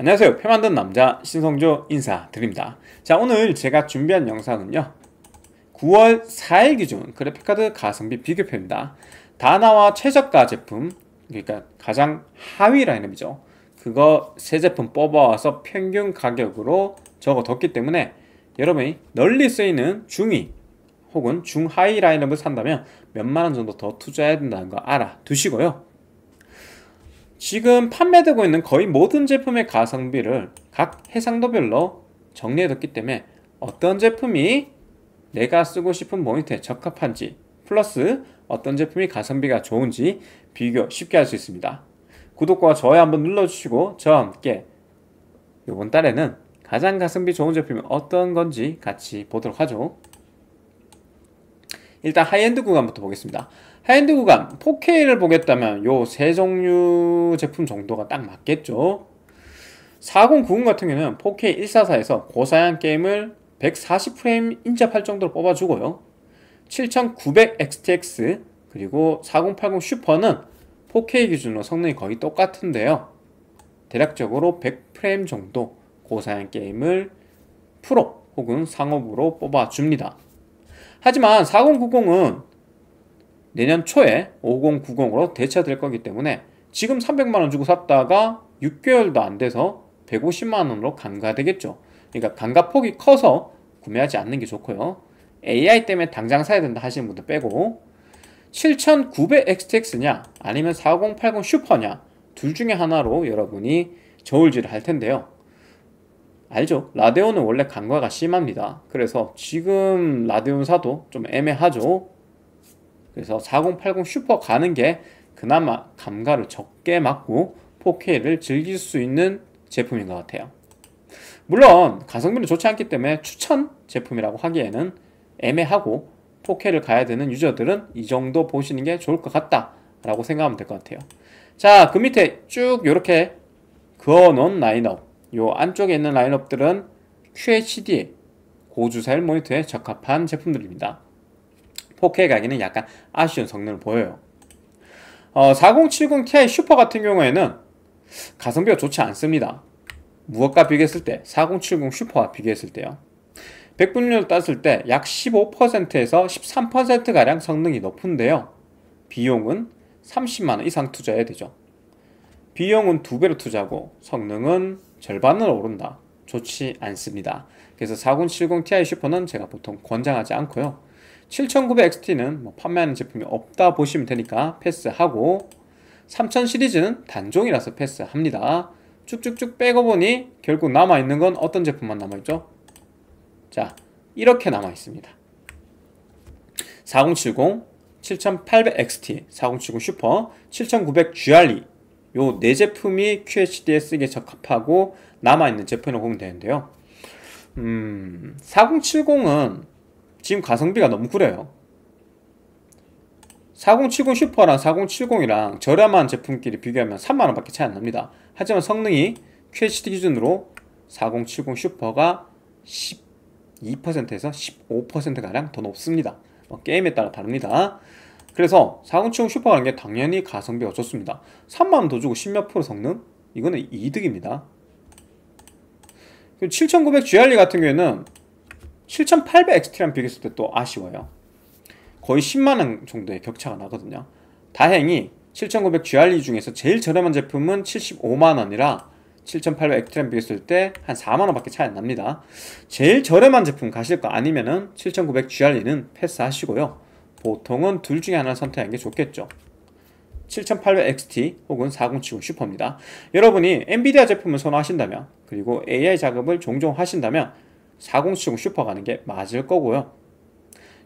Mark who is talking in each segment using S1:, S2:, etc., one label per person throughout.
S1: 안녕하세요 표 만든 남자 신성조 인사드립니다 자 오늘 제가 준비한 영상은요 9월 4일 기준 그래픽카드 가성비 비교표입니다 다나와 최저가 제품 그러니까 가장 하위 라인업이죠 그거 세 제품 뽑아와서 평균 가격으로 적어뒀기 때문에 여러분이 널리 쓰이는 중위 혹은 중하위 라인업을 산다면 몇만원 정도 더 투자해야 된다는 거 알아두시고요 지금 판매되고 있는 거의 모든 제품의 가성비를 각 해상도별로 정리해뒀기 때문에 어떤 제품이 내가 쓰고 싶은 모니터에 적합한지 플러스 어떤 제품이 가성비가 좋은지 비교 쉽게 할 수 있습니다. 구독과 좋아요 한번 눌러주시고 저와 함께 이번 달에는 가장 가성비 좋은 제품이 어떤 건지 같이 보도록 하죠. 일단 하이엔드 구간부터 보겠습니다. 하이엔드 구간 4K를 보겠다면 요 세 종류 제품 정도가 딱 맞겠죠 4090 같은 경우는 4K 144에서 고사양 게임을 140프레임 인접할 정도로 뽑아주고요 7900 XTX 그리고 4080 슈퍼는 4K 기준으로 성능이 거의 똑같은데요 대략적으로 100프레임 정도 고사양 게임을 프로 혹은 상업으로 뽑아줍니다 하지만 4090은 내년 초에 5090으로 대체될 거기 때문에 지금 300만원 주고 샀다가 6개월도 안 돼서 150만원으로 간과되겠죠. 그러니까 간과폭이 커서 구매하지 않는 게 좋고요. AI 때문에 당장 사야 된다 하시는 분들 빼고 7900 XTX냐 아니면 4080 슈퍼냐 둘 중에 하나로 여러분이 저울질을 할 텐데요. 알죠? 라데온은 원래 간과가 심합니다. 그래서 지금 라데온 사도 좀 애매하죠. 그래서 4080 슈퍼 가는 게 그나마 감가를 적게 맞고 4K를 즐길 수 있는 제품인 것 같아요. 물론 가성비는 좋지 않기 때문에 추천 제품이라고 하기에는 애매하고 4K를 가야 되는 유저들은 이 정도 보시는 게 좋을 것 같다라고 생각하면 될 것 같아요. 자, 그 밑에 쭉 이렇게 그어놓은 라인업 요 안쪽에 있는 라인업들은 QHD 고주사율 모니터에 적합한 제품들입니다. 4K 가기는 약간 아쉬운 성능을 보여요 어, 4070ti 슈퍼 같은 경우에는 가성비가 좋지 않습니다 무엇과 비교했을 때? 4070 슈퍼와 비교했을 때요 백분율로 땄을 때 약 15%에서 13%가량 성능이 높은데요 비용은 30만원 이상 투자해야 되죠 비용은 두배로 투자하고 성능은 절반으로 오른다 좋지 않습니다 그래서 4070 Ti 슈퍼는 제가 보통 권장하지 않고요 7900XT는 뭐 판매하는 제품이 없다 보시면 되니까 패스하고 3000 시리즈는 단종이라서 패스합니다. 쭉쭉쭉 빼고 보니 결국 남아있는 건 어떤 제품만 남아있죠? 자, 이렇게 남아있습니다. 4070, 7800XT, 4070 슈퍼, 7900GRE 요네 제품이 QHD에 쓰기에 적합하고 남아있는 제품이라고 보면 되는데요. 음, 4070은 지금 가성비가 너무 그래요 4070 슈퍼랑 4070이랑 저렴한 제품끼리 비교하면 3만원 밖에 차이 안납니다 하지만 성능이 QHD 기준으로 4070 슈퍼가 12%에서 15%가량 더 높습니다 뭐 게임에 따라 다릅니다 그래서 4070 슈퍼라는 게 당연히 가성비가 좋습니다 3만원 더 주고 10몇 프로 성능? 이거는 이득입니다 7900 GLE 같은 경우에는 7800XT랑 비교했을 때 또 아쉬워요 거의 10만원 정도의 격차가 나거든요 다행히 7900GRE 중에서 제일 저렴한 제품은 75만원이라 7800X랑 t 비교했을 때 한 4만원 밖에 차이 안 납니다 제일 저렴한 제품 가실 거 아니면은 7900GRE는 패스하시고요 보통은 둘 중에 하나를 선택하는 게 좋겠죠 7800XT 혹은 4070 슈퍼입니다 여러분이 엔비디아 제품을 선호하신다면 그리고 AI 작업을 종종 하신다면 4070 슈퍼 가는 게 맞을 거고요.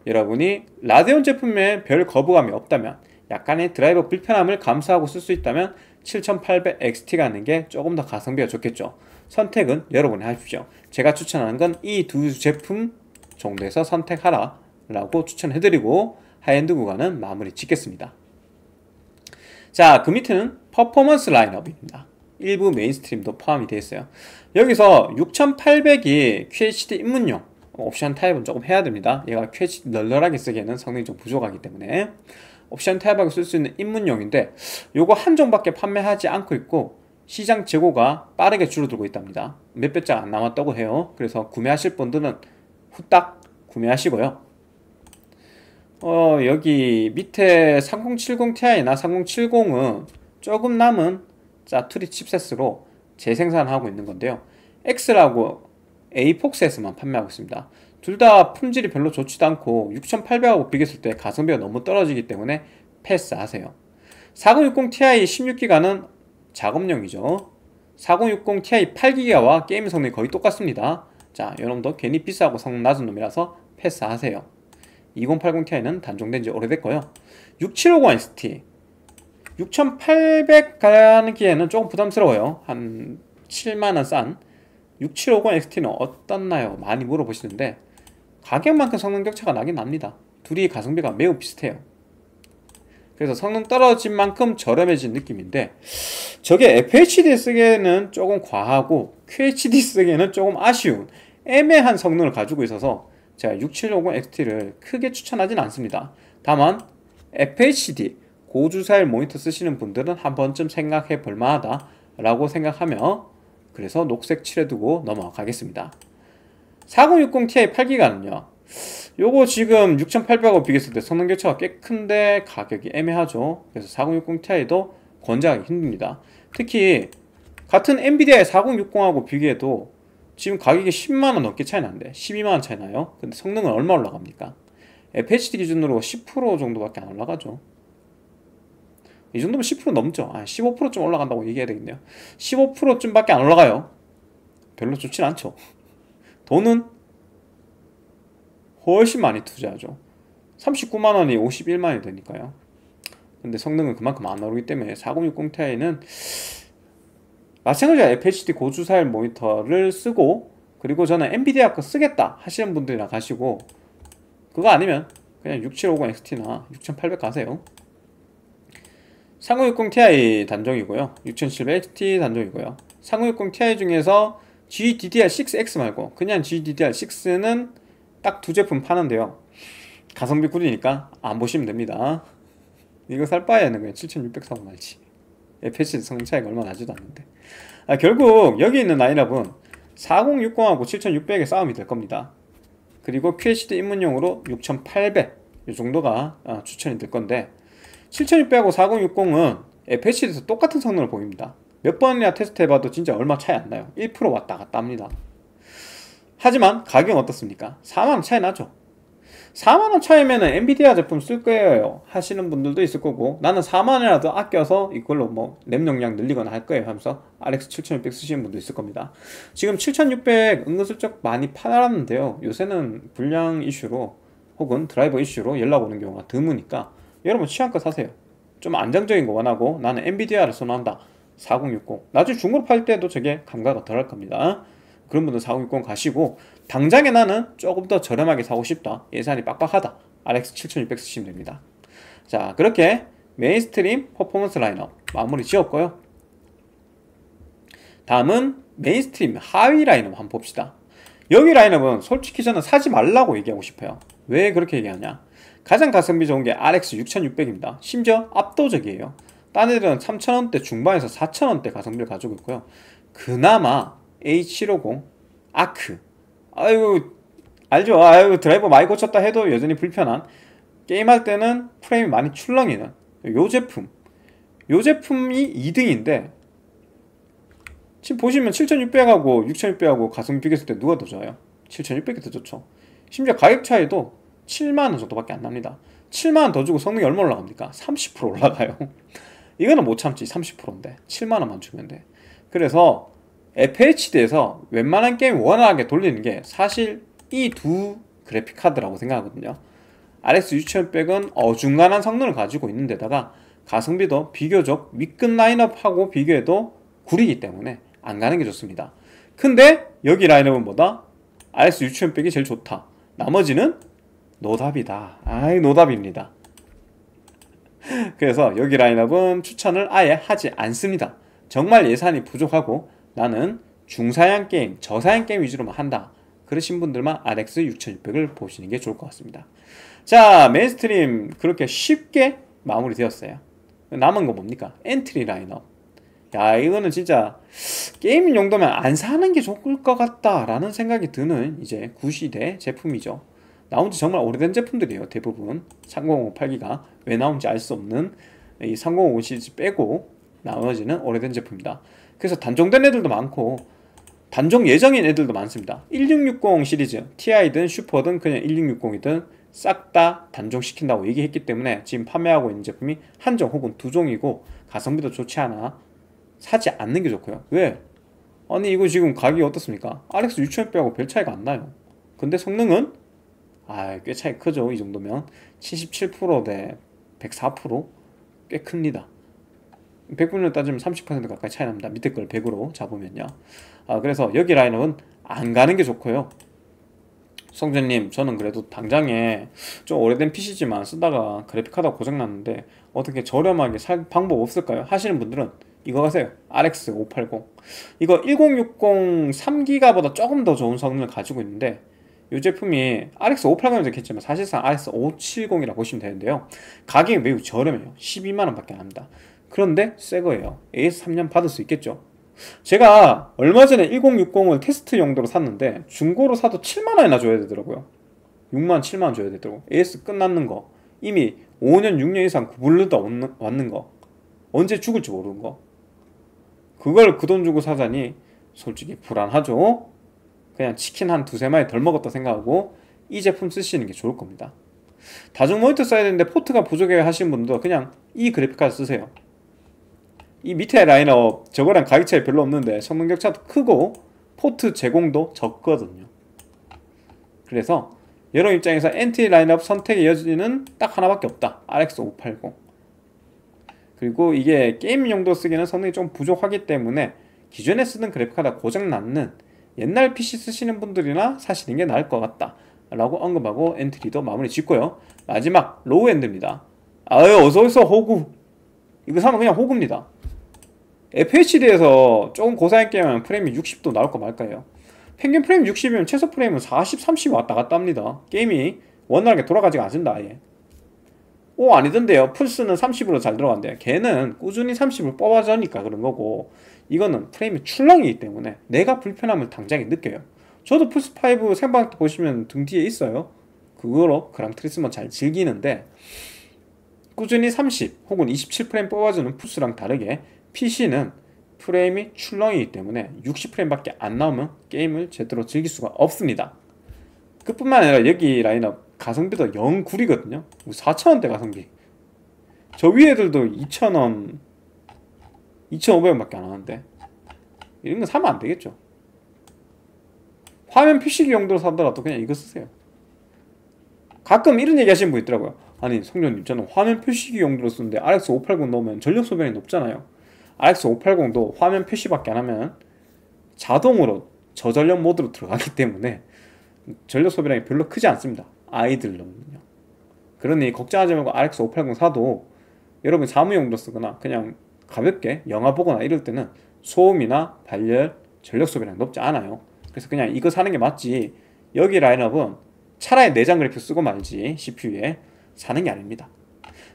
S1: 여러분이 라데온 제품에 별 거부감이 없다면 약간의 드라이버 불편함을 감수하고 쓸 수 있다면 7800 XT 가는 게 조금 더 가성비가 좋겠죠. 선택은 여러분이 하십시오. 제가 추천하는 건 이 두 제품 정도에서 선택하라 라고 추천해드리고 하이엔드 구간은 마무리 짓겠습니다. 자, 그 밑에는 퍼포먼스 라인업입니다. 일부 메인스트림도 포함이 되어 있어요 여기서 6800이 QHD 입문용 옵션 타입은 조금 해야 됩니다 얘가 QHD 널널하게 쓰기에는 성능이 좀 부족하기 때문에 옵션 타입하고 쓸 수 있는 입문용인데 요거 한정밖에 판매하지 않고 있고 시장 재고가 빠르게 줄어들고 있답니다 몇백 장안 남았다고 해요 그래서 구매하실 분들은 후딱 구매하시고요 어 여기 밑에 3070 Ti나 3070은 조금 남은 짜투리 칩셋으로 재생산하고 있는 건데요. X라고 A4셋만 판매하고 있습니다. 둘 다 품질이 별로 좋지도 않고 6800하고 비교했을 때 가성비가 너무 떨어지기 때문에 패스하세요. 4060 Ti 16기가는 작업용이죠. 4060 Ti 8기가와 게임 성능이 거의 똑같습니다. 자, 여러분도 괜히 비싸고 성능 낮은 놈이라서 패스하세요. 2080 Ti는 단종된 지 오래됐고요. 6750 ST 6,800 가기에는 조금 부담스러워요. 한 7만원 싼6750 XT는 어떻나요? 많이 물어보시는데 가격만큼 성능 격차가 나긴 납니다. 둘이 가성비가 매우 비슷해요. 그래서 성능 떨어진 만큼 저렴해진 느낌인데 저게 FHD 쓰기에는 조금 과하고 QHD 쓰기에는 조금 아쉬운 애매한 성능을 가지고 있어서 제가 6750 XT를 크게 추천하진 않습니다. 다만 FHD 고주사일 모니터 쓰시는 분들은 한 번쯤 생각해 볼 만하다 라고 생각하며 그래서 녹색 칠해두고 넘어가겠습니다 4060ti 8기가는요 요거 지금 6800하고 비교했을 때 성능 교차가 꽤 큰데 가격이 애매하죠 그래서 4060ti도 권장하기 힘듭니다 특히 같은 엔비디아의 4060하고 비교해도 지금 가격이 10만원 넘게 차이 나는데 12만원 차이 나요 근데 성능은 얼마 올라갑니까? FHD 기준으로 10% 정도밖에 안 올라가죠 이 정도면 10% 넘죠. 아, 15%쯤 올라간다고 얘기해야 되겠네요. 15%쯤밖에 안 올라가요. 별로 좋진 않죠. 돈은 훨씬 많이 투자하죠. 39만원이 51만원이 되니까요. 근데 성능은 그만큼 안 오르기 때문에 4060 Ti는 마찬가지로 FHD 고주사율 모니터를 쓰고 그리고 저는 엔비디아 거 쓰겠다 하시는 분들이나 가시고 그거 아니면 그냥 6750 XT나 6800 가세요. 3060 Ti 단종이고요. 6700XT 단종이고요. 3060 Ti 중에서 GDDR6X 말고 그냥 GDDR6는 딱 두 제품 파는데요. 가성비 꿀이니까 안 보시면 됩니다. 이거 살 바에는 그냥 7600 사고 말지. FH 성능 차이가 얼마 나지도 않는데. 아, 결국 여기 있는 라인업은 4060하고 7600의 싸움이 될 겁니다. 그리고 QHD 입문용으로 6800 이 정도가 아, 추천이 될 건데 7600하고 4060은 배치에서 똑같은 성능을 보입니다 몇 번이나 테스트해봐도 진짜 얼마 차이 안 나요 1% 왔다 갔다 합니다 하지만 가격은 어떻습니까? 4만원 차이 나죠 4만원 차이면 은 엔비디아 제품 쓸 거예요 하시는 분들도 있을 거고 나는 4만원이라도 아껴서 이걸로 뭐 램 용량 늘리거나 할 거예요 하면서 RX 7600 쓰시는 분도 있을 겁니다 지금 7600 은근슬쩍 많이 팔았는데요 요새는 불량 이슈로 혹은 드라이버 이슈로 연락 오는 경우가 드무니까 여러분 취향껏 사세요. 좀 안정적인 거 원하고 나는 엔비디아를 선호한다. 4060. 나중에 중고로 팔 때도 저게 감가가 덜할 겁니다. 그런 분들 4060 가시고 당장에 나는 조금 더 저렴하게 사고 싶다. 예산이 빡빡하다. RX 7600 쓰시면 됩니다. 자 그렇게 메인스트림 퍼포먼스 라인업 마무리 지었고요. 다음은 메인스트림 하위 라인업 한번 봅시다. 여기 라인업은 솔직히 저는 사지 말라고 얘기하고 싶어요. 왜 그렇게 얘기하냐? 가장 가성비 좋은 게 RX 6600입니다. 심지어 압도적이에요. 딴 애들은 3,000원대 중반에서 4,000원대 가성비를 가지고 있고요. 그나마 H750 아크 아유 알죠? 아고 드라이버 많이 고쳤다 해도 여전히 불편한 게임할 때는 프레임이 많이 출렁이는 요 제품 요 제품이 2등인데 지금 보시면 7600하고 6600하고 가성비 비교했을 때 누가 더 좋아요? 7600이 더 좋죠 심지어 가격 차이도 7만원 정도밖에 안 납니다 7만원 더 주고 성능이 얼마 올라갑니까? 30% 올라가요 이거는 못 참지 30%인데 7만원만 주면 돼 그래서 FHD에서 웬만한 게임 원활하게 돌리는 게 사실 이 두 그래픽 카드라고 생각하거든요 RX 6700은 어중간한 성능을 가지고 있는데다가 가성비도 비교적 위급 라인업하고 비교해도 구리기 때문에 안 가는 게 좋습니다 근데 여기 라인업은 뭐다? RS 6700이 제일 좋다 나머지는 노답이다. 아이 노답입니다. 그래서 여기 라인업은 추천을 아예 하지 않습니다. 정말 예산이 부족하고 나는 중사양 게임, 저사양 게임 위주로만 한다. 그러신 분들만 RX 6600을 보시는 게 좋을 것 같습니다. 자, 메인스트림 그렇게 쉽게 마무리되었어요. 남은 거 뭡니까? 엔트리 라인업. 야, 이거는 진짜 게임 용도면 안 사는 게 좋을 것 같다라는 생각이 드는 이제 구시대 제품이죠. 나온 지 정말 오래된 제품들이에요. 대부분 3058기가 왜 나온지 알 수 없는 이 3050 시리즈 빼고 나머지는 오래된 제품입니다. 그래서 단종된 애들도 많고 단종 예정인 애들도 많습니다. 1660 시리즈 TI든 슈퍼든 그냥 1660이든 싹 다 단종시킨다고 얘기했기 때문에 지금 판매하고 있는 제품이 한 종 혹은 두 종이고 가성비도 좋지 않아 사지 않는 게 좋고요. 왜? 아니 이거 지금 가격이 어떻습니까? RX 6 0 0 0빼고별 차이가 안 나요. 근데 성능은 아, 꽤 차이 크죠. 이 정도면 77%대 104%꽤 큽니다. 100분을 따지면 30% 가까이 차이 납니다. 밑에 걸 100으로 잡으면요. 아, 그래서 여기 라인업은 안 가는 게 좋고요. 성재님, 저는 그래도 당장에 좀 오래된 PC지만 쓰다가 그래픽카드 고장났는데 어떻게 저렴하게 살 방법 없을까요? 하시는 분들은 이거 가세요. RX 580. 이거 1060 3기가보다 조금 더 좋은 성능을 가지고 있는데 이 제품이 RX 580이라고 적혀지만 사실상 RX 570이라고 보시면 되는데요. 가격이 매우 저렴해요. 12만원 밖에 안 합니다. 그런데 새 거예요. AS 3년 받을 수 있겠죠? 제가 얼마 전에 1060을 테스트 용도로 샀는데 중고로 사도 7만원이나 줘야 되더라고요. 6만, 7만원 줘야 되더라고요. AS 끝났는 거. 이미 5년, 6년 이상 구불르다 왔는 거. 언제 죽을지 모르는 거. 그걸 그 돈 주고 사자니 솔직히 불안하죠? 그냥 치킨 한 두세 마리 덜 먹었다 생각하고 이 제품 쓰시는 게 좋을 겁니다. 다중 모니터 써야 되는데 포트가 부족해 하시는 분도 그냥 이 그래픽카드 쓰세요. 이 밑에 라인업 저거랑 가격 차이 별로 없는데 성능 격차도 크고 포트 제공도 적거든요. 그래서 여러 입장에서 NT 라인업 선택의 여지는 딱 하나밖에 없다. RX580. 그리고 이게 게임 용도 쓰기는 성능이 좀 부족하기 때문에 기존에 쓰는 그래픽카드가 고장났는 옛날 PC 쓰시는 분들이나 사시는 게 나을 것 같다 라고 언급하고 엔트리도 마무리 짓고요 마지막 로우엔드입니다 아유 어서오소 호구 이거 사면 그냥 호구입니다 FHD에서 조금 고사양 게임하면 프레임이 60도 나올 거 말까요 평균 프레임 60이면 최소 프레임은 40, 30 왔다 갔다 합니다 게임이 원활하게 돌아가지가 않습니다 아예 오 아니던데요 플스는 30으로 잘 들어간대요 걔는 꾸준히 30을 뽑아주니까 그런 거고 이거는 프레임의 출렁이기 때문에 내가 불편함을 당장에 느껴요 저도 플스5 생방 보시면 등 뒤에 있어요 그거로 그랑 트리스만 잘 즐기는데 꾸준히 30 혹은 27프레임 뽑아주는 푸스랑 다르게 PC는 프레임이 출렁이기 때문에 60프레임밖에 안 나오면 게임을 제대로 즐길 수가 없습니다 그뿐만 아니라 여기 라인업 가성비도 영 구리거든요 4,000원대 가성비 저 위에들도 2,000원 2,500원밖에 안 하는데 이런 건 사면 안 되겠죠 화면 PC기 용도로 사더라도 그냥 이거 쓰세요 가끔 이런 얘기 하시는 분 있더라고요 아니 성전님 저는 화면 표시기 용도로 쓰는데 RX 580 넣으면 전력 소비량이 높잖아요 RX 580도 화면 표시밖에 안 하면 자동으로 저전력 모드로 들어가기 때문에 전력 소비량이 별로 크지 않습니다 아이들 넘는요 그러니 걱정하지 말고 RX 580 사도 여러분 사무용도 쓰거나 그냥 가볍게 영화 보거나 이럴 때는 소음이나 발열, 전력 소비량 높지 않아요. 그래서 그냥 이거 사는 게 맞지. 여기 라인업은 차라리 내장 그래픽 쓰고 말지 CPU에 사는 게 아닙니다.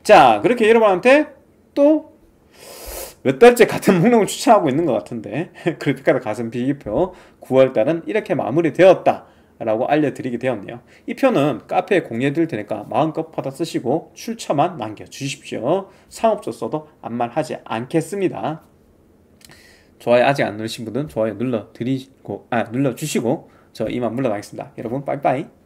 S1: 자 그렇게 여러분한테 또 몇 달째 같은 목록을 추천하고 있는 것 같은데 그래픽카드 가성비 비교 9월달은 이렇게 마무리되었다. 라고 알려드리게 되었네요. 이 편은 카페에 공유해드릴 테니까 마음껏 받아 쓰시고 출처만 남겨주십시오. 상업소 써도 안말하지 않겠습니다. 좋아요 아직 안 누르신 분은 좋아요 눌러드리고 아 눌러주시고 저 이만 물러나겠습니다. 여러분 빠이빠이